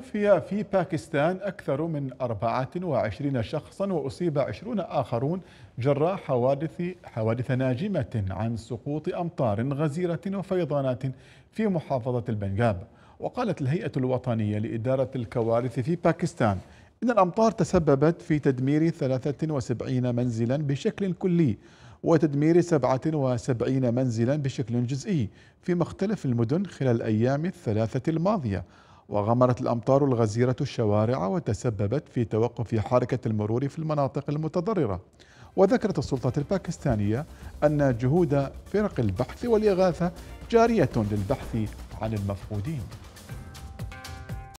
توفي في باكستان أكثر من 24 شخصا وأصيب 20 آخرون جراء حوادث حوادث ناجمة عن سقوط أمطار غزيرة وفيضانات في محافظة البنجاب وقالت الهيئة الوطنية لإدارة الكوارث في باكستان إن الأمطار تسببت في تدمير 73 منزلا بشكل كلي وتدمير 77 منزلا بشكل جزئي في مختلف المدن خلال الأيام الثلاثة الماضية وغمرت الأمطار الغزيرة الشوارع وتسببت في توقف حركة المرور في المناطق المتضررة وذكرت السلطة الباكستانية أن جهود فرق البحث والإغاثة جارية للبحث عن المفقودين